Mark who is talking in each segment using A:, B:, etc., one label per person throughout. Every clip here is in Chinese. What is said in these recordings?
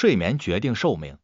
A: 睡眠决定寿命。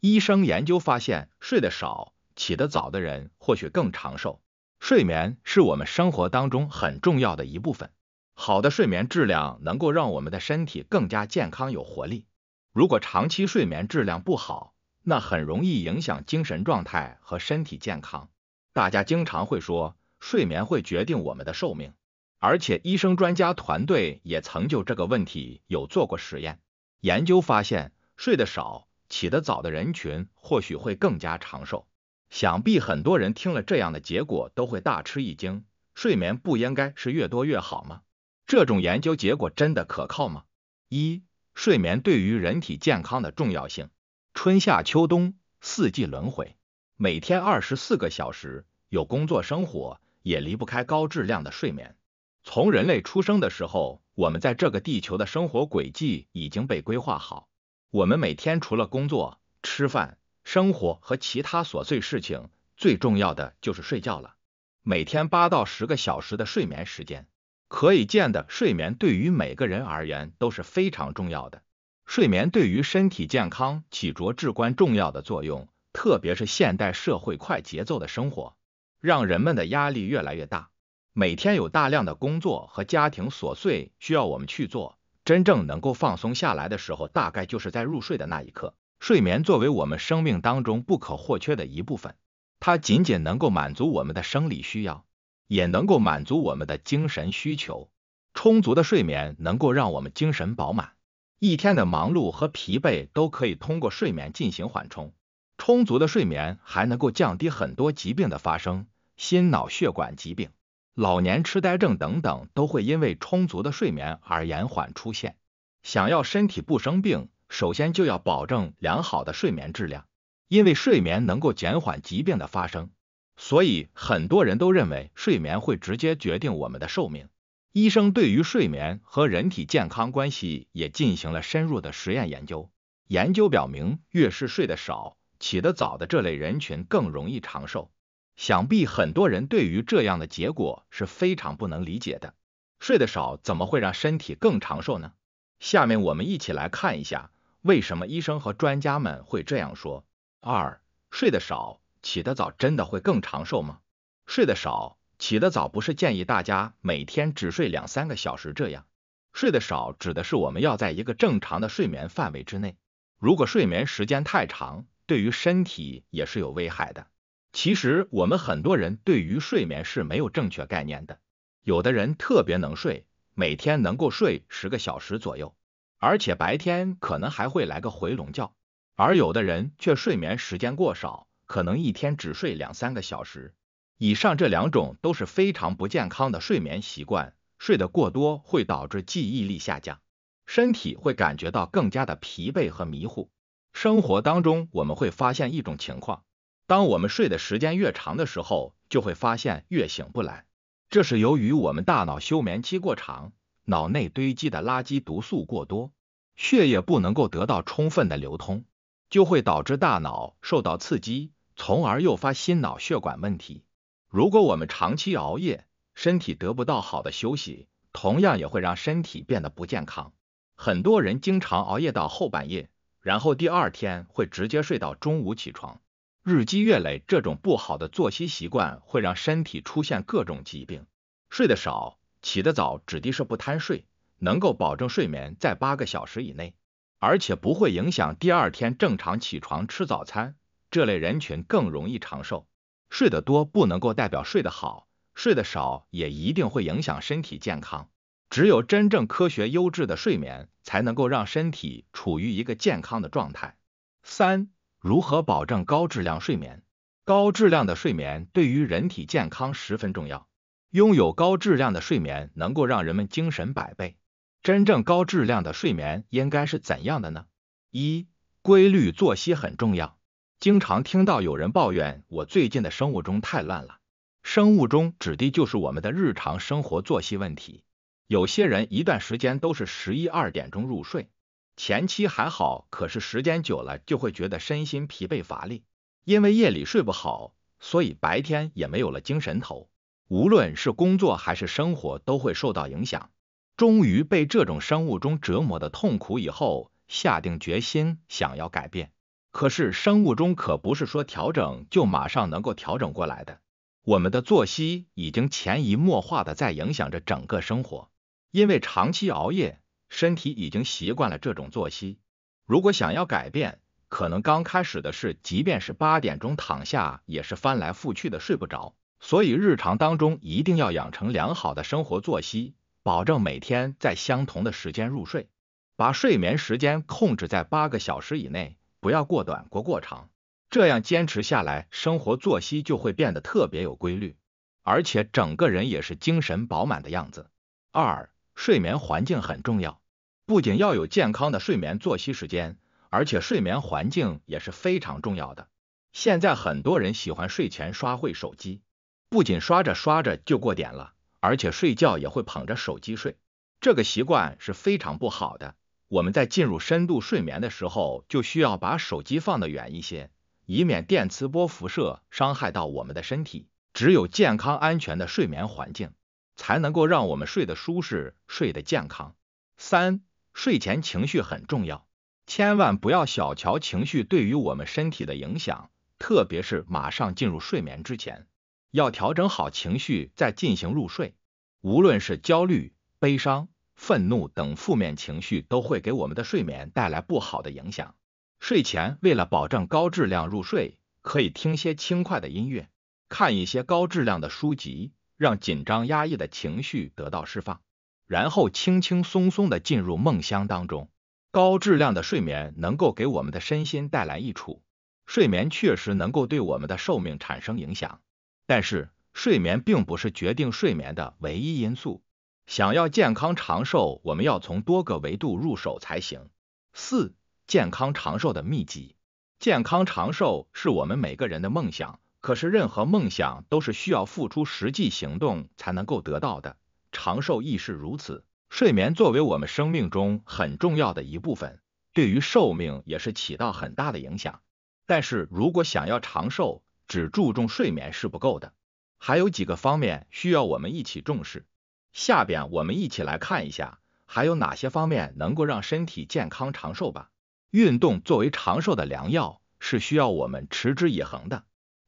A: 医生研究发现，睡得少、起得早的人或许更长寿。睡眠是我们生活当中很重要的一部分，好的睡眠质量能够让我们的身体更加健康有活力。如果长期睡眠质量不好，那很容易影响精神状态和身体健康。大家经常会说，睡眠会决定我们的寿命，而且医生专家团队也曾就这个问题有做过实验研究，发现。睡得少、起得早的人群或许会更加长寿。想必很多人听了这样的结果都会大吃一惊。睡眠不应该是越多越好吗？这种研究结果真的可靠吗？一、睡眠对于人体健康的重要性。春夏秋冬四季轮回，每天二十四个小时，有工作生活也离不开高质量的睡眠。从人类出生的时候，我们在这个地球的生活轨迹已经被规划好。我们每天除了工作、吃饭、生活和其他琐碎事情，最重要的就是睡觉了。每天八到十个小时的睡眠时间，可以见的睡眠对于每个人而言都是非常重要的。睡眠对于身体健康起着至关重要的作用。特别是现代社会快节奏的生活，让人们的压力越来越大，每天有大量的工作和家庭琐碎需要我们去做。真正能够放松下来的时候，大概就是在入睡的那一刻。睡眠作为我们生命当中不可或缺的一部分，它仅仅能够满足我们的生理需要，也能够满足我们的精神需求。充足的睡眠能够让我们精神饱满，一天的忙碌和疲惫都可以通过睡眠进行缓冲。充足的睡眠还能够降低很多疾病的发生，心脑血管疾病。老年痴呆症等等都会因为充足的睡眠而延缓出现。想要身体不生病，首先就要保证良好的睡眠质量，因为睡眠能够减缓疾病的发生。所以很多人都认为睡眠会直接决定我们的寿命。医生对于睡眠和人体健康关系也进行了深入的实验研究。研究表明，越是睡得少、起得早的这类人群更容易长寿。想必很多人对于这样的结果是非常不能理解的。睡得少怎么会让身体更长寿呢？下面我们一起来看一下为什么医生和专家们会这样说。二，睡得少，起得早真的会更长寿吗？睡得少，起得早不是建议大家每天只睡两三个小时这样。睡得少指的是我们要在一个正常的睡眠范围之内，如果睡眠时间太长，对于身体也是有危害的。其实我们很多人对于睡眠是没有正确概念的。有的人特别能睡，每天能够睡十个小时左右，而且白天可能还会来个回笼觉；而有的人却睡眠时间过少，可能一天只睡两三个小时。以上这两种都是非常不健康的睡眠习惯。睡得过多会导致记忆力下降，身体会感觉到更加的疲惫和迷糊。生活当中我们会发现一种情况。当我们睡的时间越长的时候，就会发现越醒不来。这是由于我们大脑休眠期过长，脑内堆积的垃圾毒素过多，血液不能够得到充分的流通，就会导致大脑受到刺激，从而诱发心脑血管问题。如果我们长期熬夜，身体得不到好的休息，同样也会让身体变得不健康。很多人经常熬夜到后半夜，然后第二天会直接睡到中午起床。日积月累，这种不好的作息习惯会让身体出现各种疾病。睡得少，起得早，指的是不贪睡，能够保证睡眠在八个小时以内，而且不会影响第二天正常起床吃早餐。这类人群更容易长寿。睡得多不能够代表睡得好，睡得少也一定会影响身体健康。只有真正科学优质的睡眠，才能够让身体处于一个健康的状态。三。如何保证高质量睡眠？高质量的睡眠对于人体健康十分重要。拥有高质量的睡眠能够让人们精神百倍。真正高质量的睡眠应该是怎样的呢？一、规律作息很重要。经常听到有人抱怨我最近的生物钟太乱了。生物钟指的就是我们的日常生活作息问题。有些人一段时间都是十一二点钟入睡。前期还好，可是时间久了就会觉得身心疲惫乏力，因为夜里睡不好，所以白天也没有了精神头。无论是工作还是生活都会受到影响。终于被这种生物钟折磨的痛苦以后，下定决心想要改变。可是生物钟可不是说调整就马上能够调整过来的。我们的作息已经潜移默化的在影响着整个生活，因为长期熬夜。身体已经习惯了这种作息，如果想要改变，可能刚开始的是，即便是八点钟躺下，也是翻来覆去的睡不着。所以日常当中一定要养成良好的生活作息，保证每天在相同的时间入睡，把睡眠时间控制在八个小时以内，不要过短，过过长。这样坚持下来，生活作息就会变得特别有规律，而且整个人也是精神饱满的样子。二。睡眠环境很重要，不仅要有健康的睡眠作息时间，而且睡眠环境也是非常重要的。现在很多人喜欢睡前刷会手机，不仅刷着刷着就过点了，而且睡觉也会捧着手机睡，这个习惯是非常不好的。我们在进入深度睡眠的时候，就需要把手机放得远一些，以免电磁波辐射伤害到我们的身体。只有健康安全的睡眠环境。才能够让我们睡得舒适、睡得健康。三、睡前情绪很重要，千万不要小瞧情绪对于我们身体的影响，特别是马上进入睡眠之前，要调整好情绪再进行入睡。无论是焦虑、悲伤、愤怒等负面情绪，都会给我们的睡眠带来不好的影响。睡前为了保证高质量入睡，可以听些轻快的音乐，看一些高质量的书籍。让紧张压抑的情绪得到释放，然后轻轻松松的进入梦乡当中。高质量的睡眠能够给我们的身心带来益处。睡眠确实能够对我们的寿命产生影响，但是睡眠并不是决定睡眠的唯一因素。想要健康长寿，我们要从多个维度入手才行。四、健康长寿的秘籍。健康长寿是我们每个人的梦想。可是，任何梦想都是需要付出实际行动才能够得到的，长寿亦是如此。睡眠作为我们生命中很重要的一部分，对于寿命也是起到很大的影响。但是如果想要长寿，只注重睡眠是不够的，还有几个方面需要我们一起重视。下边我们一起来看一下，还有哪些方面能够让身体健康长寿吧。运动作为长寿的良药，是需要我们持之以恒的。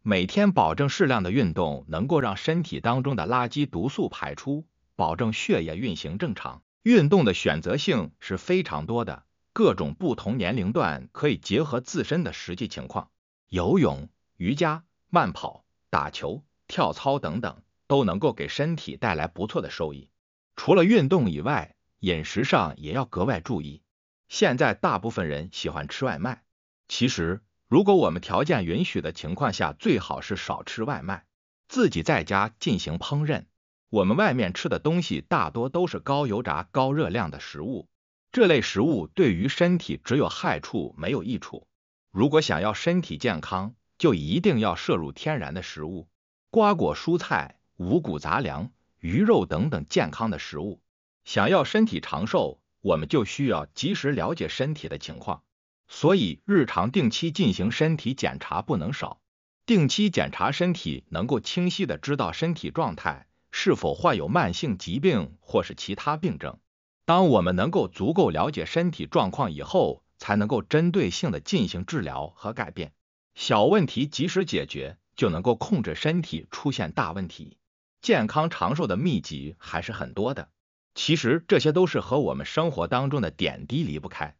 A: 每天保证适量的运动，能够让身体当中的垃圾毒素排出，保证血液运行正常。运动的选择性是非常多的，各种不同年龄段可以结合自身的实际情况，游泳、瑜伽、慢跑、打球、跳操等等，都能够给身体带来不错的收益。除了运动以外，饮食上也要格外注意。现在大部分人喜欢吃外卖，其实。如果我们条件允许的情况下，最好是少吃外卖，自己在家进行烹饪。我们外面吃的东西大多都是高油炸、高热量的食物，这类食物对于身体只有害处没有益处。如果想要身体健康，就一定要摄入天然的食物，瓜果蔬菜、五谷杂粮、鱼肉等等健康的食物。想要身体长寿，我们就需要及时了解身体的情况。所以，日常定期进行身体检查不能少。定期检查身体，能够清晰的知道身体状态，是否患有慢性疾病或是其他病症。当我们能够足够了解身体状况以后，才能够针对性的进行治疗和改变。小问题及时解决，就能够控制身体出现大问题。健康长寿的秘籍还是很多的，其实这些都是和我们生活当中的点滴离不开。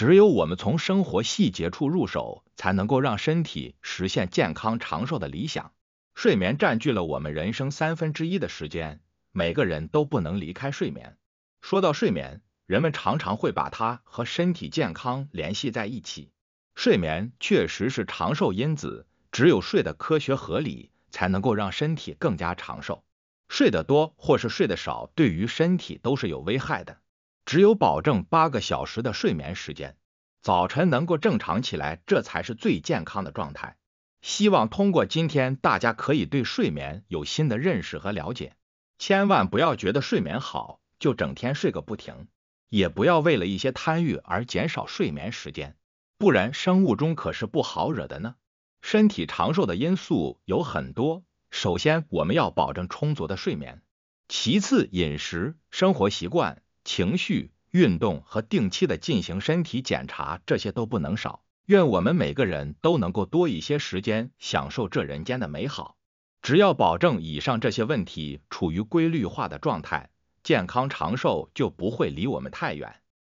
A: 只有我们从生活细节处入手，才能够让身体实现健康长寿的理想。睡眠占据了我们人生三分之一的时间，每个人都不能离开睡眠。说到睡眠，人们常常会把它和身体健康联系在一起。睡眠确实是长寿因子，只有睡得科学合理，才能够让身体更加长寿。睡得多或是睡得少，对于身体都是有危害的。只有保证八个小时的睡眠时间，早晨能够正常起来，这才是最健康的状态。希望通过今天，大家可以对睡眠有新的认识和了解。千万不要觉得睡眠好就整天睡个不停，也不要为了一些贪欲而减少睡眠时间，不然生物钟可是不好惹的呢。身体长寿的因素有很多，首先我们要保证充足的睡眠，其次饮食、生活习惯。情绪、运动和定期的进行身体检查，这些都不能少。愿我们每个人都能够多一些时间，享受这人间的美好。只要保证以上这些问题处于规律化的状态，健康长寿就不会离我们太远。